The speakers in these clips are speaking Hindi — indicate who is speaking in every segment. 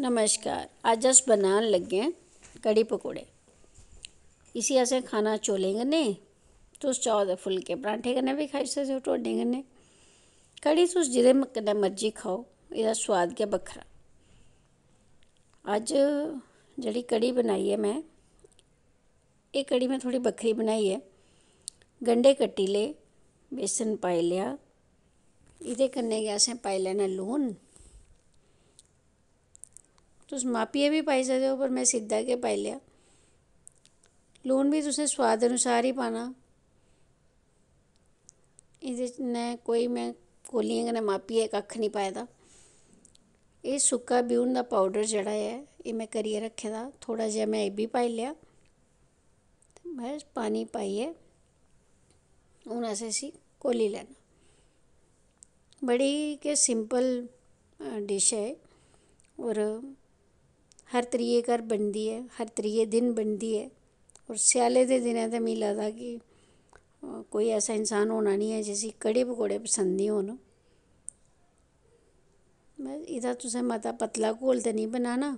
Speaker 1: नमस्कार आज अस बनान लगे हैं कड़ी पकौड़े इसी असें खाना चौलें कन्नै तुस चाहो तो फुलके परांठे कन्नै बी खाई सकदे हो ढोडें कन्नै कड़ी तुस तो जेह्दे कन्नै मर्जी खाओ एह्दा सोआद गै बक्खरा अज्ज जेह्ड़ी कड़ी बनाई ऐ में एह् कड़ी में थोह्ड़ी बक्खरी बनाई ऐ गंढे कट्टी ले बेसन पाई लेआ एह्दे कन्नै गै असें पाई लैना लून तुम मापियै भी पाई सकते हो पर में सिद्धा गै पाई लेआ लून भी तुसें सोआद अनुसार ही पाना एह्दे नै कोई में कौलियें कन्नै मापियै कक्ख निं पाए दा एह् सुक्का ब्यून दा पौडर जेह्ड़ा ऐ एह् में करियै रक्खे दा थोह्ड़ा जेहा में एह् बी पाई लेआ बस पानी पाइयै हून असें इसी घोली लैना बड़ी गै सिंपल डिश है और हर त्रिये घर बनती है हर त्रिये दिन बनती है और स्याले दे दिनें ते मिगी लगदा कि कोई ऐसा इंसान होना नहीं ऐ जिसी कड़ी पकौड़े पसंद नहीं होन बस एह्दा तुसें मता पतला घोल तो नहीं बनाना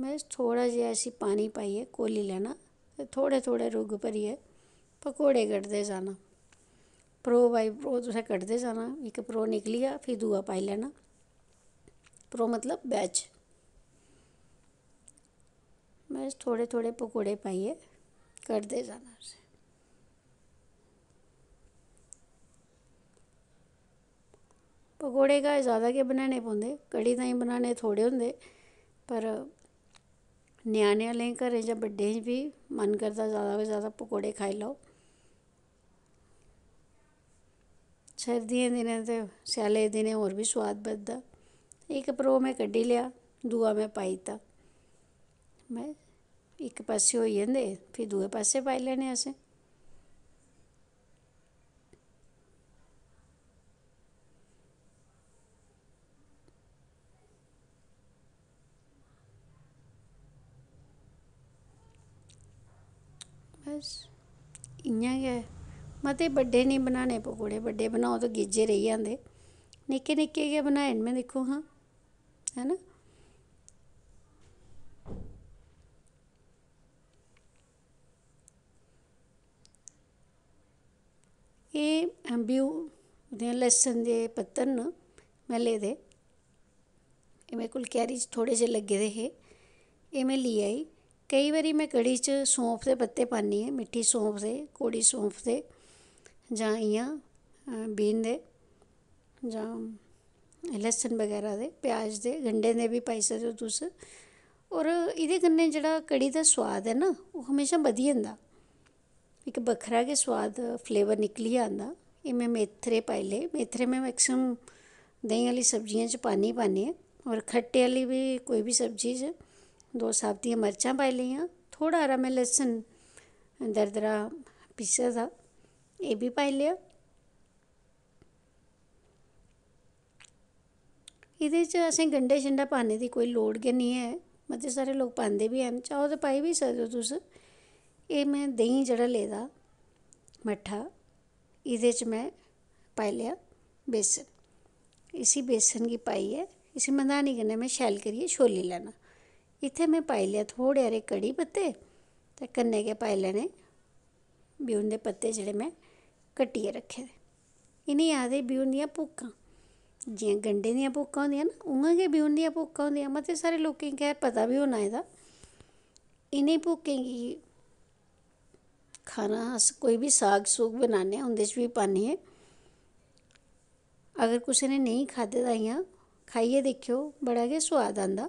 Speaker 1: बस थोड़ा जेहा इसी पानी पाइयै घोली लैना थोड़े थोह्ड़े थोह्ड़े रुग्ग पकौड़े कड्ढदे जाना परोह् बाई परोह् तुसें कड्ढदे जाना इक परोह् निकली गेआ फ्ही दूआ पाई लेना परोह् मतलब बैच बस थोड़े थोड़े पकोड़े पाइए करते जाना उसे पकौड़े घर जादा गै बनाने पौंदे कढ़ी ताईं बनाने थोड़े होंदे पर ञ्यानें आह्लें घरें जां बड्डें च मन करदा जादा कोला जादा पकौड़े खाई लैओ सर्दियों दिन ते स्यालें दिनें होर भी सोआद बधदा एक परोऽ में कड्ढी लेआ दूआ में पाई ਮੈਂ एक पास ਹੋਈ ਜਾਂਦੇ ਫਿਰ ਦੂਏ ਪਾਸੇ ਪਾਈ ਲੈਣੇ ਅਸੀਂ बस इं मते बड्डे नहीं बनाने पकौड़े बड़े बनाओ तो गिज्झे रेही जंदे निक्के निक्के गै बनाए न में दिक्खो हां है ना ਇਹ ਐਮਬੀਯੂ ਦੇ ਲੈਸਨ ਦੇ ਪੱਤਨ ਨ ਮੈਂ ਲੈ ਦੇ ਇਹ ਮੇਰੇ ਕੋਲ ਕੈਰੀ ਥੋੜੇ ਥੋੜ੍ਹੇ ਜਿਹੇ ਲੱਗੇ ਦੇ ਹੈ ਇਹ ਮੈਂ ਲਈ ਆਈ ਕਈ ਵਾਰੀ ਮੈਂ ਕੜੀ 'ਚ ਸੌਂਫ ਦੇ ਪੱਤੇ ਪਾਣੀ ਹੈ ਮਿੱਠੀ ਸੌਂਫ ਦੇ ਕੋੜੀ ਸੌਂਫ ਦੇ ਜਾਂ ਇਆਂ ਬੀਨ ਦੇ ਜਾਂ ਲੈਸਨ ਵਗੈਰਾ ਦੇ ਪਿਆਜ਼ ਦੇ ਗੰਡੇ ਦੇ ਵੀ ਪਾਈ ਸਕਦੇ ਹੋ ਤੁਸੀਂ ਔਰ ਇਹਦੇ ਕੰਨੇ ਜਿਹੜਾ ਕੜੀ ਦਾ ਸਵਾਦ ਹੈ ਨਾ ਉਹ ਹਮੇਸ਼ਾ बधी जंदा કે બખરા કે સ્વાદ ફ્લેવર નીકળી આંદા ઇ મે મેથરે પાયલે મેથરે મે મેક્સમ દૈયાલી સબ્જીયાં નું પાણી પાને ઓર ખટ્ટી આલી ભી કોઈ ભી સબ્જી છે દો સાતતીયા મરચાં પાયલીયા થોડા રા મે લસણ દરદરા પીસેદા એ ભી પાયલે ઇદી છે અસે ગંડે છંડા પાને થી કોઈ લોડ ગેની હે બત سارے લોગ પાંદે ભી એમ ચા ઓદ પઈ ભી સજો તુસ ਇਹ ਮੈਂ ਦਹੀਂ ਜਿਹੜਾ ਲੈਦਾ मठा ਇਹਦੇ 'ਚ ਮੈਂ ਪਾਈ ਲਿਆ बेसन इसी बेसन की पाई है इसी मंधानी कन्नै मैं शैल करियै छोली लैना इतने मैं पाई लिया थोड़े हारे कड़ी पत्ते ते कन्ने के पाई लेने ब्यून दे पत्ते जड़े मैं कट्टियै रखे दे इ'नेंगी आखदे ब्यून दियां भुक्कां जियां गंढें दियां भुक्कां होंदियां ना उंगा के ब्यून दियां होंगे होंदियां मते सारे लोकें गी खैर पता बी होना एह्दा इन्हें भुक्कें की खाना अस कोई बी साग सूग बनाने उं'दे च बी पान्ने आं अगर कुसै ने नहीं खाद्धे दा तो इ'यां खाइयै दिक्खेओ बड़ा गै सोआद आंदा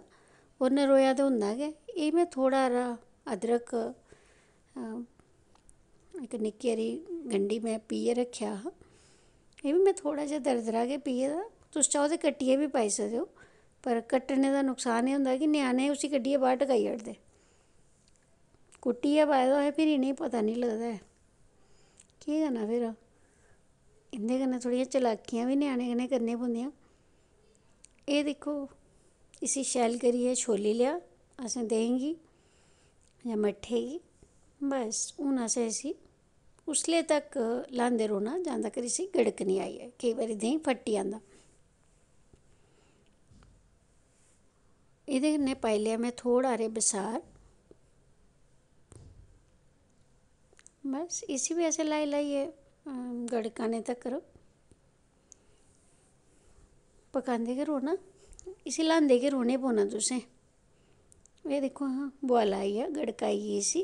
Speaker 1: होर नरोएआ ते तो होंदा गै एह् में थोह्ड़ा हारा अदरक इक निक्की हारी गंढी में पीह्यै रक्खेआ हा एह् बी में थोह्ड़ा जेहा दरदरा गै पीहे दा तुस चाहो ते कट्टियै बी पाई सकदे ओ पर कट्टने दा नुकसान एह् होंदा कि ञ्याणे उसी कड्ढियै बाह्र टकाई ओड़दे कुट्टियै पाए दा तो होऐ फिर इ'नेंगी पता निं लगदा ऐ केह् करना फिर इं'दे कन्नै थोह्ड़ियां चलाकियां बी ञ्याणें कन्नै करने पौंदियां एह् दिक्खो इसी शैल करियै छोल्ली लेआ असें देहीं गी जां मट्ठे गी बस हून असें इसी उसले तक ल्हांदे रौह्ना जदूं तक इसी गड़क निं आई जाए केईं बारी देहीं फट्टी जंदा एह्दे कन्नै पाई लेआ में थोह्ड़ा हारा बसार बस इसी भी ऐसे लाई लाई है गड़काने तक करो पकाते गै रौह्ना इसी ल्हांदे गै रौह्ने पौना तुसें एह् दिक्खो हां बोआला आई गेआ गड़काइयै इसी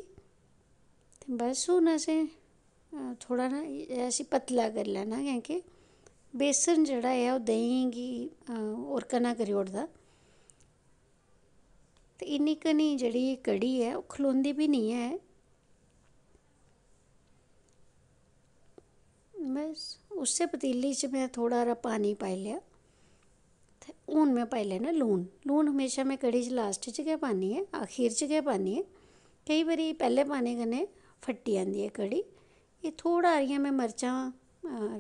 Speaker 1: ते बस हून असें थोड़ा ना इसी पतला करी लैना क्योंकि बेसन जेह्ड़ा ऐ ओह् देहीं गी होर कना करी ओड़दा ते तो इन्नी कनी जेह्ड़ी कढ़ी ऐ ओह् खलोंदी बी नहीं ऐ उस पतीली च मैं थोड़ा हारा पानी पाई लिया ते हून में पाई लैना लून लून हमेशा में कड़ी च लास्ट च गै पानी ऐ आखिर च गै पानी ऐ केईं बारी पैह्ले पाने कन्नै फट्टी जंदी ऐ कड़ी एह् थोड़ा हारियां में मर्चां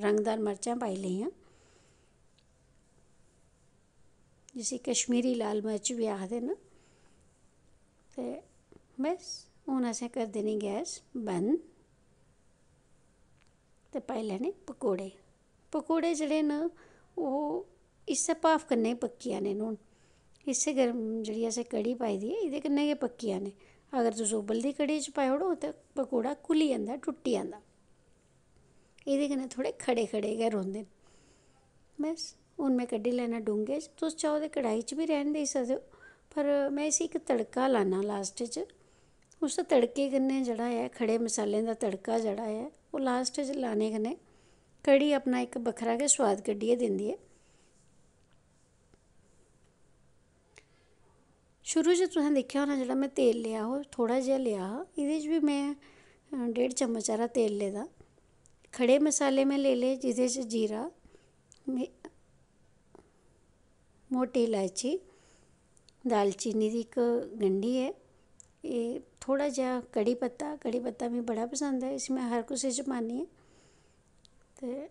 Speaker 1: रंगदार मर्चां पाई लेइयां जिसी कश्मीरी लाल मर्च बी आखदे न ते बस हून असें कर देनी गैस बंद ਤੇ ਪਾਈ ਲੈਣੇ ਪਕੌੜੇ ਪਕੌੜੇ ਜਿਹੜੇ ਨਾ ਉਹ ਇਸੇ ਪਾਫ ਕਰਨੇ ਪੱਕੀਆਂ ਨੇ ਨੂੰ ਇਸੇ ਗਰਮ ਜਿਹੜੀ ਅਸੀਂ ਕੜੀ ਪਾਈ ਦੀ ਇਹਦੇ ਕੰਨੇ ਇਹ ਪੱਕੀਆਂ ਨੇ ਅਗਰ ਤੁਸੀਂ ਉਬਲਦੀ ਕੜੀ ਚ ਪਾਇ ਹੋੜੋ ਤਾਂ ਪਕੌੜਾ ਕੁਲੀ ਜਾਂਦਾ ਟੁੱਟੀ ਜਾਂਦਾ ਇਹਦੇ ਕੰਨੇ ਥੋੜੇ ਖੜੇ ਖੜੇ ਗਏ ਰਹਿੰਦੇ ਬਸ ਉਹਨਾਂ ਮੇ ਕੱਢੀ ਲੈਣਾ ਡੂੰਗੇ ਤੁਸੀਂ ਚਾਹੋ ਤੇ ਕੜਾਈ ਚ ਵੀ ਰਹਿਣ ਦੇ ਸਕਦੇ ਪਰ ਮੈਂ ਇਸੇ ਇੱਕ ਤੜਕਾ ਲਾਣਾ ਲਾਸਟ ਚ ਉਸ ਤੜਕੇ ਕੰਨੇ ਜਿਹੜਾ ਹੈ ਖੜੇ ਮਸਾਲੇ ਦਾ ਤੜਕਾ ਜਿਹੜਾ ਹੈ ओह् लास्ट लाने कन्नै कढ़ी अपना इक बक्खरा गै सोआद कड्ढियै दिंदी ऐ शुरू च तुसें दिक्खेआ होना जेह्ड़ा में तेल लेआ हा ओह् जेहा लेआ हा एह्दे च बी में डेढ चम्मच हारा तेल लेदा खड़े मसाले में ले ले जेह्दे च जीरा मोटी इलायची दालचीनी दी इक गंढी ऐ एह् ਥੋੜਾ ਜਿਹਾ ਕੜੀ ਪੱਤਾ ਕੜੀ ਪੱਤਾ ਵੀ ਬੜਾ ਪਸੰਦ ਹੈ ਇਸ ਵਿੱਚ ਹਰ ਕੁਸੇ ਚ ਪਾਣੀ ਹੈ ਤੇ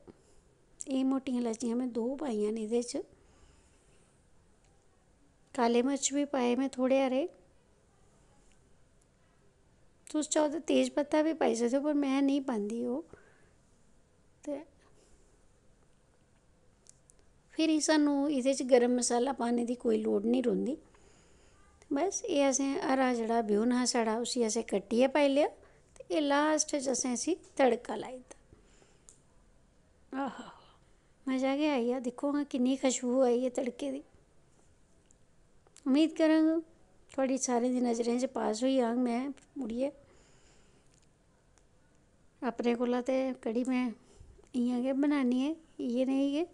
Speaker 1: ਇਹ ਮੋਟੀਆਂ ਲੱਚੀਆਂ ਮੈਂ ਦੋ ਪਾਈਆਂ ਨੇ ਇਹਦੇ ਚ ਕਾਲੇ ਮਿਰਚ ਵੀ ਪਾਏ ਮੈਂ ਥੋੜੇ ਅਰੇ ਤੁਸ ਚਾਹੋ ਤਾਂ ਤੇਜ ਪੱਤਾ ਵੀ ਪਾਈ ਸਕਦੇ ਹੋ ਪਰ ਮੈਂ ਨਹੀਂ ਪਾਉਂਦੀ ਉਹ ਤੇ ਫਿਰ ਇਸ ਨੂੰ ਇਹਦੇ ਚ ਗਰਮ ਮਸਾਲਾ ਪਾਣੇ ਦੀ ਕੋਈ ਲੋੜ ਨਹੀਂ ਰਹਿੰਦੀ बस ये असें हरा जड़ा ब्यून हा साढ़ा उसी असें कट्टियै पाई लिया ते ये लास्ट च असें इसी तड़का लाई दिता आह मज़ा गै आई गेआ दिक्खो हाँ किन्नी खुशबू आई है तड़के दी उम्मीद करां थोड़ी सारे दी नज़रें च पास हुई आंग मैं मुड़िए अपने कोला ते कड़ी मैं इं गै बनानी है इ नहीं गै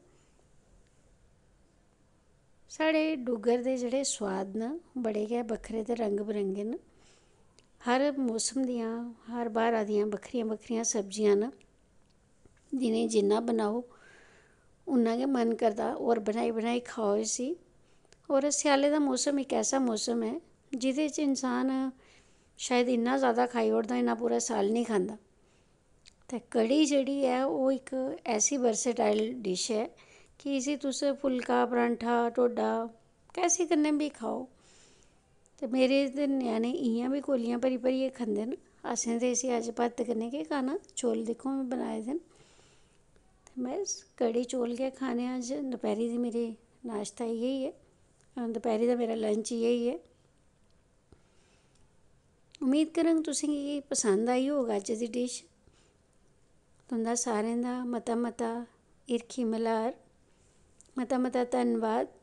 Speaker 1: ਸਾਡੇ ਡੁੱਗਰ ਦੇ ਜਿਹੜੇ ਸਵਾਦ ਨ ਬੜੇ ਗਏ ਬਖਰੇ ਤੇ ਰੰਗ ਬਰੰਗੇ ਨ ਹਰ ਮੌਸਮ ਦੀਆਂ ਹਰ ਬਾਹਰ ਆਦੀਆਂ ਬਖਰੀਆਂ ਬਖਰੀਆਂ ਸਬਜ਼ੀਆਂ ਨ ਜਿਨੇ ਜਿੰਨਾ ਬਣਾਓ ਉਹਨਾਂ ਦਾ ਮਨ ਕਰਦਾ ਔਰ ਬਣਾਈ ਬਣਾਈ ਖਾਓ ਸੀ ਔਰ ਸਿਆਲੇ ਦਾ ਮੌਸਮ ਇੱਕ ਐਸਾ ਮੌਸਮ ਹੈ ਜਿਹਦੇ 'ਚ ਇਨਸਾਨ ਸ਼ਾਇਦ ਇੰਨਾ ਜ਼ਿਆਦਾ ਖਾਈ ਉੜਦਾ ਇੰਨਾ ਪੂਰਾ ਸਾਲ ਨਹੀਂ ਖਾਂਦਾ ਤੇ ਕੜੀ ਜਿਹੜੀ ਹੈ ਉਹ ਇੱਕ ਐਸੀ ਵਰਸਟਾਈਲ ਡਿਸ਼ ਹੈ कि इसी तुस तो फुलका परांठा ढोडा कैसे कन्नै बी खाओ ते तो मेरे ते ञ्याणे इ'यां बी कोलियां भरी भरियै खंदे न असें ते इसी अज्ज भत्त कन्नै गै खाना चौल दिक्खो में बनाए दे न ते तो बस कढ़ी चौल गै खाने अज्ज दपैह्री दी मेरी नाश्ता इ'यै ऐ दपैह्री दा मेरा लंच इ'यै ऐ उम्मीद तुसें तुसेंगी पसंद आई होग अज्ज दी डिश तुं'दा सारें दा मता मता हिरखी मलार मता मता धन्यवाद